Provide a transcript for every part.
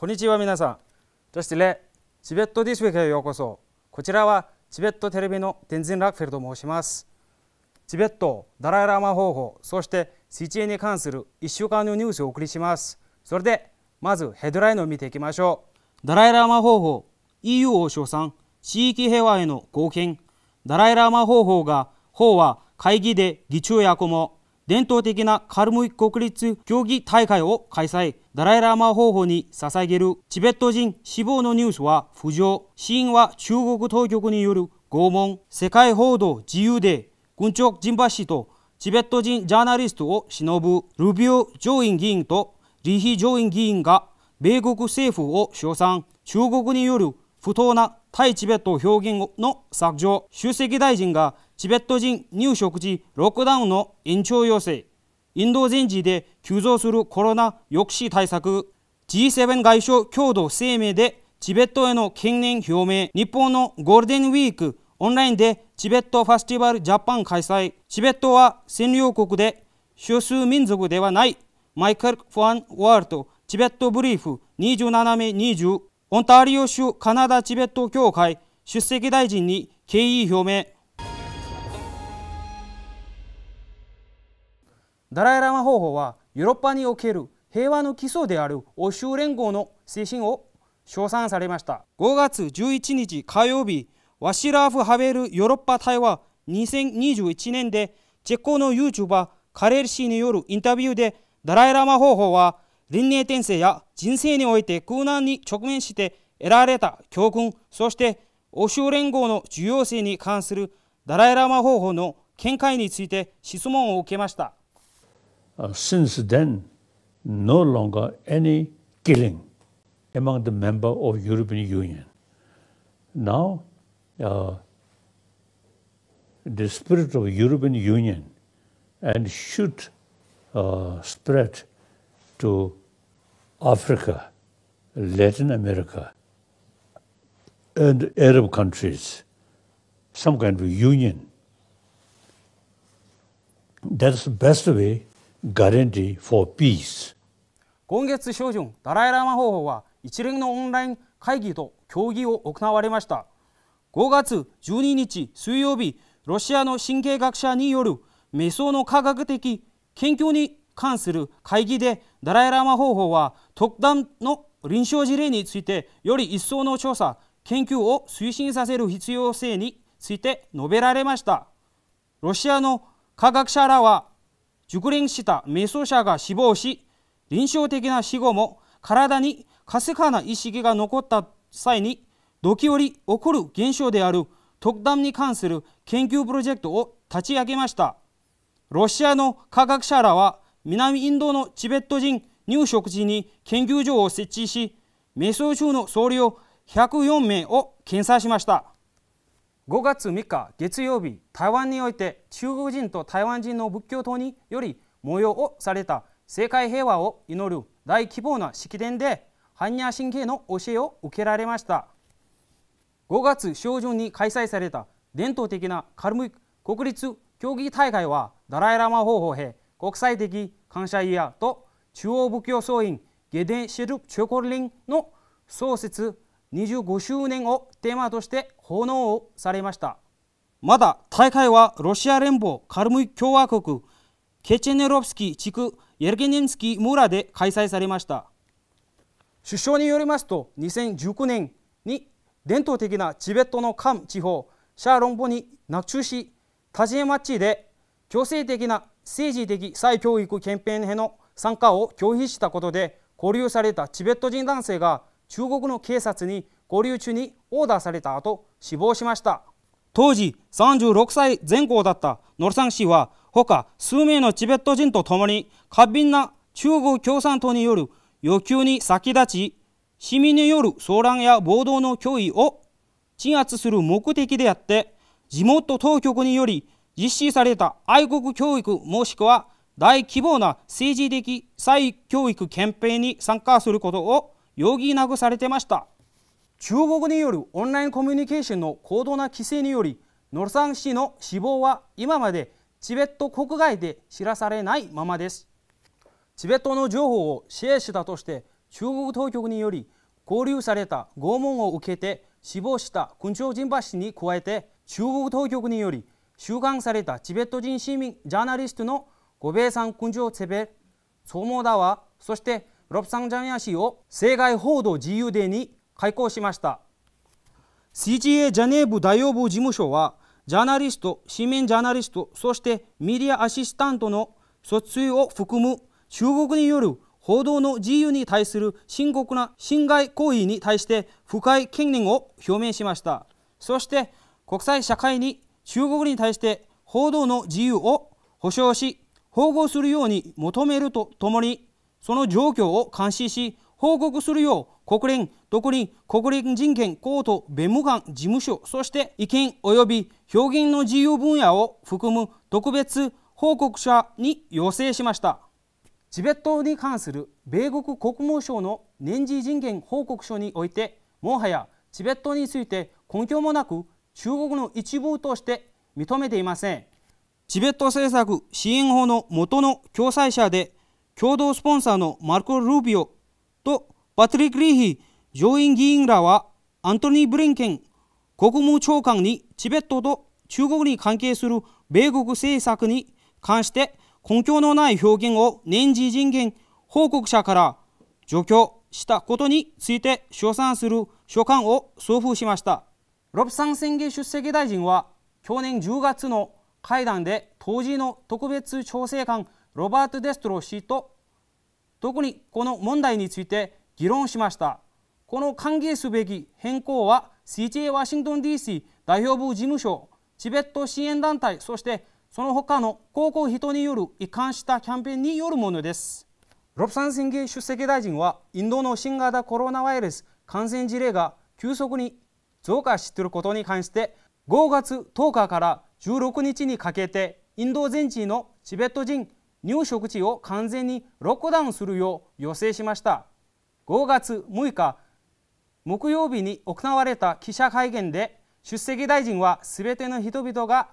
こんにちは皆さん。そして、チベットディスウィクへようこそ。こちらはチベットテレビの天神ラッフェルと申します。チベット、ダライラマ方法、そして水中に関する1週間のニュースをお送りします。それで、まずヘッドラインを見ていきましょう。ダライラマ方法、EU を称賛、地域平和への貢献。ダライラマ方法が、法は会議で議長役も、伝統的なカルムイ国立競技大会を開催。ダライ・ラーマ方法に捧げるチベット人死亡のニュースは浮上死因は中国当局による拷問世界報道自由で軍長ジンバ氏とチベット人ジャーナリストを忍ぶルビオ上院議員とリヒ上院議員が米国政府を称賛中国による不当な対チベット表現の削除出席大臣がチベット人入植時ロックダウンの延長要請インド全地で急増するコロナ抑止対策 G7 外相共同声明でチベットへの懸念表明日本のゴールデンウィークオンラインでチベットファスティバルジャパン開催チベットは占領国で少数民族ではないマイケル・ファン・ワールドチベットブリーフ27名20オンタリオ州カナダチベット協会出席大臣に敬意表明ダライ・ラマ方法はヨーロッパにおける平和の基礎である欧州連合の精神を称賛されました5月11日火曜日ワシラーフ・ハベルヨーロッパ対話2021年でチェコの YouTuber カレル氏によるインタビューでダライ・ラマ方法は輪廻転生や人生において苦難に直面して得られた教訓そして欧州連合の重要性に関するダライ・ラマ方法の見解について質問を受けました since then no longer any killing among the member of european union now uh, the spirit of european union and should uh, spread to africa latin america and arab countries some kind of union that's the best way guarantee for peace 今月初旬ダライ・ラマ方法は一連のオンライン会議と協議を行われました5月12日水曜日ロシアの神経学者による瞑想の科学的研究に関する会議でダライ・ラマ方法は特段の臨床事例についてより一層の調査研究を推進させる必要性について述べられましたロシアの科学者らは熟練した瞑想者が死亡し臨床的な死後も体にかすかな意識が残った際に時折起こる現象である特段に関する研究プロジェクトを立ち上げましたロシアの科学者らは南インドのチベット人入植地に研究所を設置し瞑想中の僧侶104名を検査しました5月3日月曜日台湾において中国人と台湾人の仏教徒により模様をされた世界平和を祈る大規模な式典で般若神経の教えを受けられました5月上旬に開催された伝統的なカルムイ国立競技大会はダライ・ラマ方法へ国際的感謝イヤーと中央仏教総員ゲデンシル・チョコリンの創設25周年をテーマとして奉納をされましたまた大会はロシア連邦カルムイ共和国ケチェネロフスキ地区エルゲネンスキ村で開催されました首相によりますと2019年に伝統的なチベットのカム地方シャーロンボに낙中しタジエマッチで強制的な政治的再教育キャンペーンへの参加を拒否したことで交流されたチベット人男性が中国の警察に合流中にオーダーされた後死亡しました当時36歳前後だったノルサン氏は他数名のチベット人と共に過敏な中国共産党による要求に先立ち市民による騒乱や暴動の脅威を鎮圧する目的であって地元当局により実施された愛国教育もしくは大規模な政治的再教育憲兵に参加することを容疑なくされてました中国によるオンラインコミュニケーションの高度な規制によりノルサン氏の死亡は今までチベット国外で知らされないままですチベットの情報をシェアしたとして中国当局により拘留された拷問を受けて死亡した軍長人橋に加えて中国当局により収監されたチベット人市民ジャーナリストのゴベイさん軍長セベルソモダワそしてロサンジャ상장氏を生涯報道自由デーに開講しました CGA ジャネーブ大王部事務所はジャーナリスト、紙面ジャーナリスト、そしてメディアアシスタントの訴追を含む中国による報道の自由に対する深刻な侵害行為に対して深い懸念を表明しました。そして国際社会に中国に対して報道の自由を保障し、保護するように求めるとともに、その状況を監視し報告するよう国連特に国連人権高等弁務官事務所そして意見及び表現の自由分野を含む特別報告者に要請しましたチベットに関する米国国務省の年次人権報告書においてもはやチベットについて根拠もなく中国の一部として認めていませんチベット政策支援法の元の共催者で共同スポンサーのマルコ・ルービオとパトリック・リーヒ上院議員らはアントニー・ブリンケン国務長官にチベットと中国に関係する米国政策に関して根拠のない表現を年次人権報告者から除去したことについて称賛する書簡を送付しましたロサン宣言出席大臣は去年10月の会談で当時の特別調整官ロバート・デストロ氏と特にこの問題について議論しましたこの歓迎すべき変更は CJ ワシントン DC 代表部事務所チベット支援団体そしてその他の高校人による移管したキャンペーンによるものですロプサン宣言出席大臣はインドの新型コロナウイルス感染事例が急速に増加していることに関して5月10日から16日にかけてインド全地のチベット人入植地を完全にロックダウンするよう要請しました5月6日木曜日に行われた記者会見で出席大臣はすべての人々が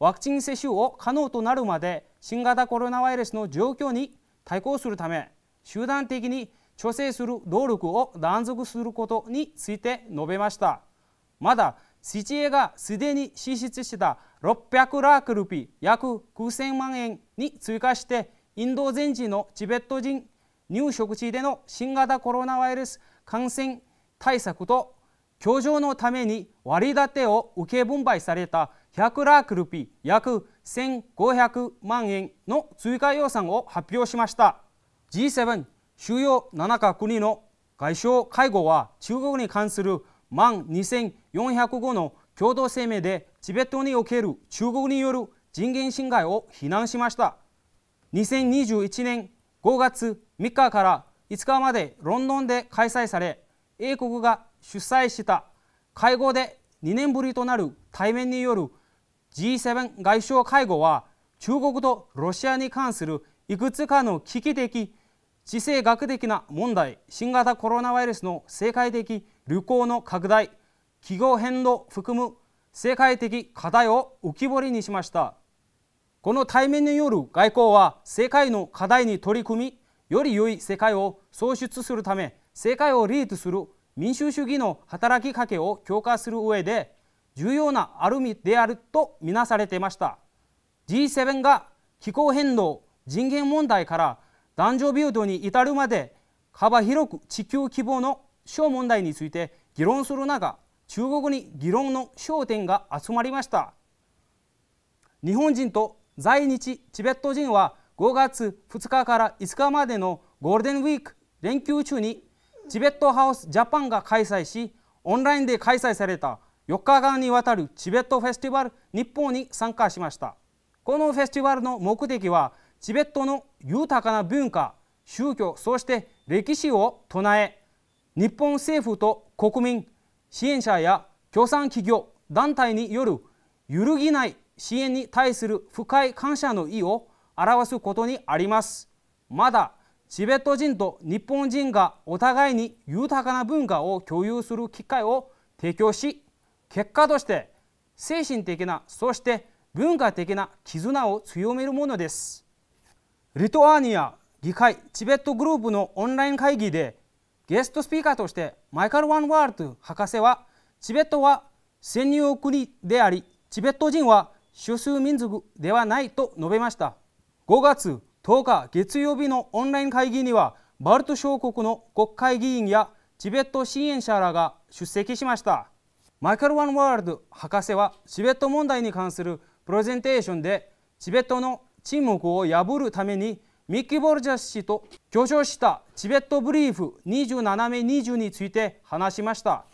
ワクチン接種を可能となるまで新型コロナウイルスの状況に対抗するため集団的に調整する努力を断続することについて述べましたまだ CTA がすでに支出した600ラークルピー約9000万円に追加してインド全地のチベット人入植地での新型コロナウイルス感染対策と協調のために割り立てを受け分配された100ラークルピ約1500万円の追加予算を発表しました G7 主要7カ国の外相会合は中国に関する満2405の共同声明でチベットにおける中国による人権侵害を非難しました2021年5月3日から5日までロンドンで開催され英国が主催した会合で2年ぶりとなる対面による G7 外相会合は中国とロシアに関するいくつかの危機的地政学的な問題新型コロナウイルスの世界的流行の拡大気候変動含む世界的課題を浮き彫りにしました。この対面による外交は世界の課題に取り組みより良い世界を創出するため世界をリードする民主主義の働きかけを強化する上で重要なアルミであるとみなされていました G7 が気候変動人権問題から男女平等に至るまで幅広く地球規模の小問題について議論する中中国に議論の焦点が集まりました日本人と在日チベット人は5月2日から5日までのゴールデンウィーク連休中にチベットハウスジャパンが開催しオンラインで開催された4日間にわたるチベットフェスティバル日本に参加しましたこのフェスティバルの目的はチベットの豊かな文化宗教そして歴史を唱え日本政府と国民支援者や共産企業団体による揺るぎない支援に対する深い感謝の意を表すことにあります。まだチベット人と日本人がお互いに豊かな文化を共有する機会を提供し結果として精神的なそして文化的な絆を強めるものですリトアニア議会チベットグループのオンライン会議でゲストスピーカーとしてマイカル・ワンワールド博士はチベットは潜入国でありチベット人は少数民族ではないと述べました5月10日月曜日のオンライン会議にはバルト諸国の国会議員やチベット支援者らが出席しましたマイケル・ワンワールド博士はチベット問題に関するプレゼンテーションでチベットの沈黙を破るためにミッキー・ボルジャス氏と協商したチベットブリーフ27名20について話しました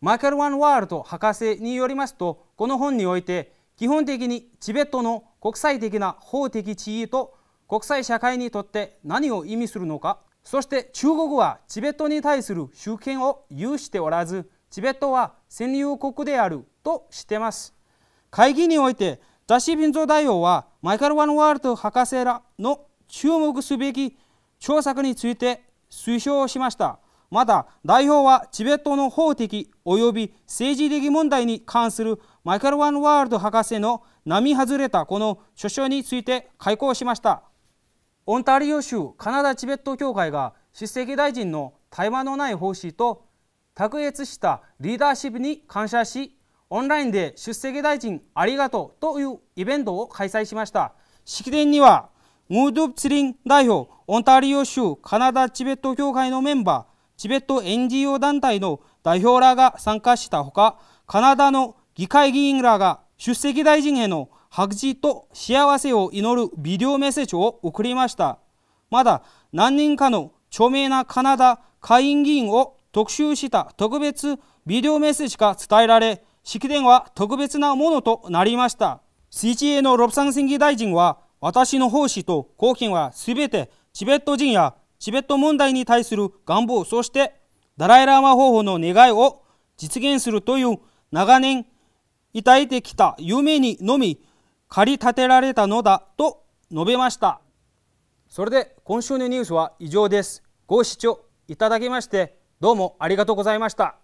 マイケル・ワンワールド博士によりますとこの本において基本的にチベットの国際的な法的地位と国際社会にとって何を意味するのかそして中国はチベットに対する主権を有しておらずチベットは占領国であるとしてます会議において雑誌便族代表はマイカル・ワンワールド博士らの注目すべき調査について推奨しましたまた代表はチベットの法的及び政治的問題に関するマイケル・ワン・ワールド博士の並外れたこの書書について開講しましたオンタリオ州カナダチベット協会が出席大臣の対話のない方針と卓越したリーダーシップに感謝しオンラインで出席大臣ありがとうというイベントを開催しました式典にはムードゥプツリン代表オンタリオ州カナダチベット協会のメンバーチベット NGO 団体の代表らが参加したほかカナダの議会議員らが出席大臣への白紙と幸せを祈るビデオメッセージを送りました。まだ何人かの著名なカナダ下院議員を特集した特別ビデオメッセージが伝えられ、式典は特別なものとなりました。CGA のロプサン選議大臣は、私の奉仕と貢献はすべてチベット人やチベット問題に対する願望、そしてダライラーマ方法の願いを実現するという長年抱いてきた夢にのみ駆り立てられたのだと述べましたそれで今週のニュースは以上ですご視聴いただきましてどうもありがとうございました